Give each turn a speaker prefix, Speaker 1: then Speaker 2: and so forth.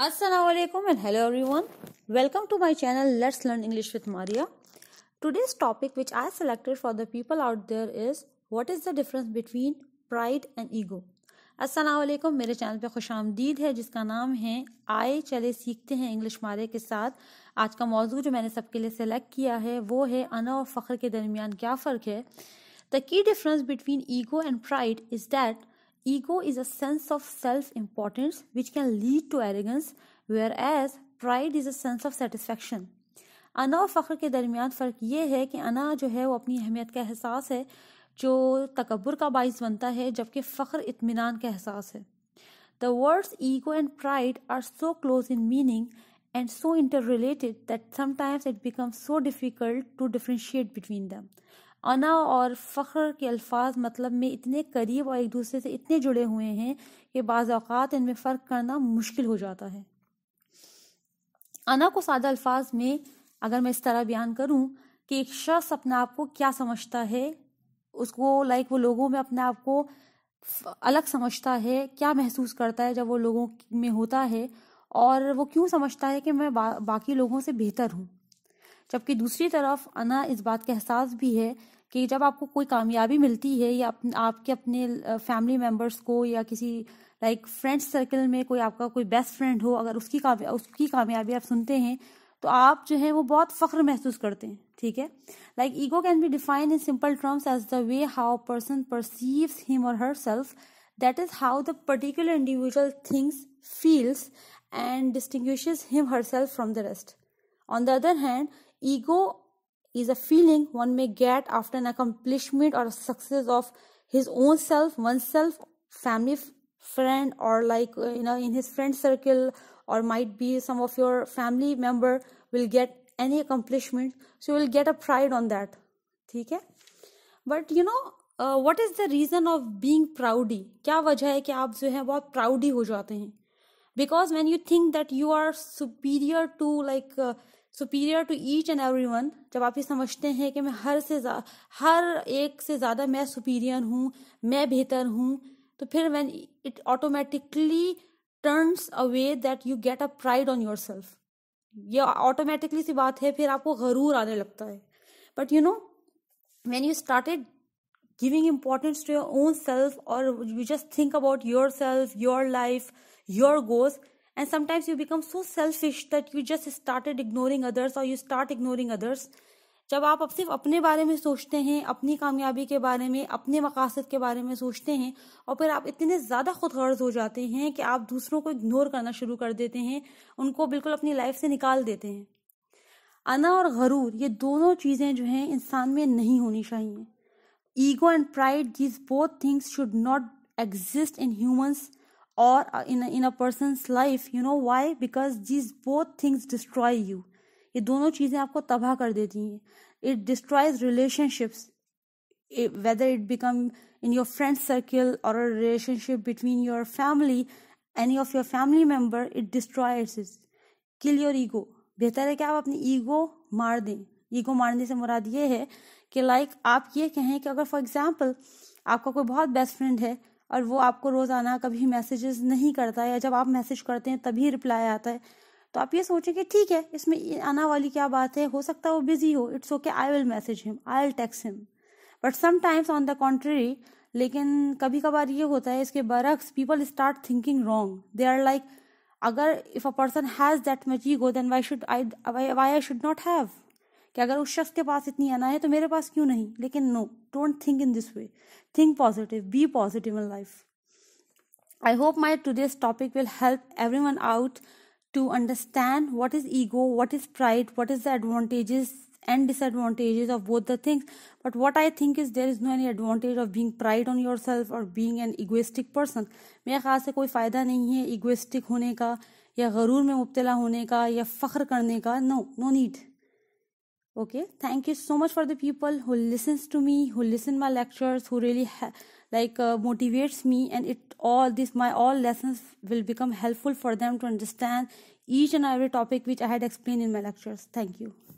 Speaker 1: And hello everyone welcome to my channel let's learn English with Maria today's topic which I selected for the people out there is what is the difference between pride and ego असलम मेरे channel पे खुश आमदीद है जिसका नाम है आए चले सीखते हैं इंग्लिश मारे के साथ आज का मौजूद जो मैंने सबके लिए सेलेक्ट किया है वो है अना और फ़ख्र के दरमियान क्या फ़र्क है द की difference between ego and pride is that Ego is a sense of self importance which can lead to arrogance, whereas pride is a sense of satisfaction. अना और फ़ख्र के दरमियान फ़र्क ये है कि अना जो है वो अपनी अहमियत का एहसास है जो तकबर का बायस बनता है जबकि फ़ख्र इतमान का एहसास है the words ego and pride are so close in meaning and so inter related that sometimes it become so difficult to differentiate between them अना और फ़ख्र के अल्फाज मतलब में इतने करीब और एक दूसरे से इतने जुड़े हुए हैं कि बाज़ात इनमें फ़र्क करना मुश्किल हो जाता है अना को सादा अल्फाज में अगर मैं इस तरह बयान करूं कि एक शख्स अपने आप को क्या समझता है उसको लाइक वो लोगों में अपने आप को अलग समझता है क्या महसूस करता है जब वो लोगों में होता है और वो क्यों समझता है कि मैं बा, बाकी लोगों से बेहतर हूँ जबकि दूसरी तरफ अना इस बात का एहसास भी है कि जब आपको कोई कामयाबी मिलती है या आपके अपने फैमिली मेम्बर्स को या किसी लाइक फ्रेंड सर्कल में कोई आपका कोई बेस्ट फ्रेंड हो अगर उसकी काम उसकी कामयाबी आप सुनते हैं तो आप जो है वो बहुत फ़ख्र महसूस करते हैं ठीक है like ego can be define in simple terms as the way how person perceive him और her self that is how the particular individual things feels and distinguish him her self from the rest on the other hand Ego is a feeling one may get after an accomplishment or success of his own self, oneself, family, friend, or like uh, you know, in his friend circle, or might be some of your family member will get any accomplishment. So you will get a pride on that. Okay? But you know, uh, what is the reason of being proudy? Proudy क्या वजह है कि आप जो है बहुत प्राउडी हो जाते हैं because when you think that you are superior to like superior to each and every one जब आप ये समझते हैं कि मैं हर से हर एक से ज़्यादा मैं सुपीरियर हूँ मैं बेहतर हूँ तो फिर when it automatically turns away that you get a pride on your self ये ऑटोमेटिकली सी बात है फिर आपको गरूर आने लगता है but you know when you started giving importance to your own self और you just think about your self your life your goals and sometimes you become so selfish that you just started ignoring others or you start ignoring others जब आप सिर्फ अपने बारे में सोचते हैं अपनी कामयाबी के बारे में अपने मकासद के बारे में सोचते हैं और फिर आप इतने ज़्यादा खुद गर्ज हो जाते हैं कि आप दूसरों को इग्नोर करना शुरू कर देते हैं उनको बिल्कुल अपनी लाइफ से निकाल देते हैं अना और गरूर ये दोनों चीज़ें जो हैं इंसान में नहीं होनी चाहिए ego and pride these both things should not exist in humans or uh, in a, in a person's life you know why because these both things destroy you ये दोनों चीजें आपको तबाह कर देती हैं it destroys relationships whether it become in your friend circle और relationship between your family any of your family member it destroys is kill your ego बेहतर है कि आप अपनी ईगो मार दें ईगो मारने से मुराद ये है कि लाइक like, आप ये कहें कि अगर फॉर एग्जाम्पल आपका कोई बहुत बेस्ट फ्रेंड है और वो आपको रोज़ाना कभी मैसेजेस नहीं करता या जब आप मैसेज करते हैं तभी रिप्लाई आता है तो आप ये सोचें कि ठीक है इसमें आना वाली क्या बात है हो सकता है वो बिजी हो it's okay I will message him I will text him but sometimes on the contrary लेकिन कभी कभार ये होता है इसके बरक्स people start thinking wrong they are like अगर if a person has that much ego then why should I why I should not have कि अगर उस शख्स के पास इतनी अना है तो मेरे पास क्यों नहीं लेकिन no don't think in this way think positive be positive in life I hope my today's topic will help every one out to understand what is ego what is pride what is the advantages disadvantages of both the the but what I think is there is no any advantage of being pride on your self और being an egoistic person मेरे ख्याल से कोई फ़ायदा नहीं है egoistic होने का या गरूर में मुबतला होने का या फ़ख्र करने का no no need okay thank you so much for the people who listens to me who listen my lectures who really like uh, motivates me and it all this my all lessons will become helpful for them to understand each and every topic which i had explained in my lectures thank you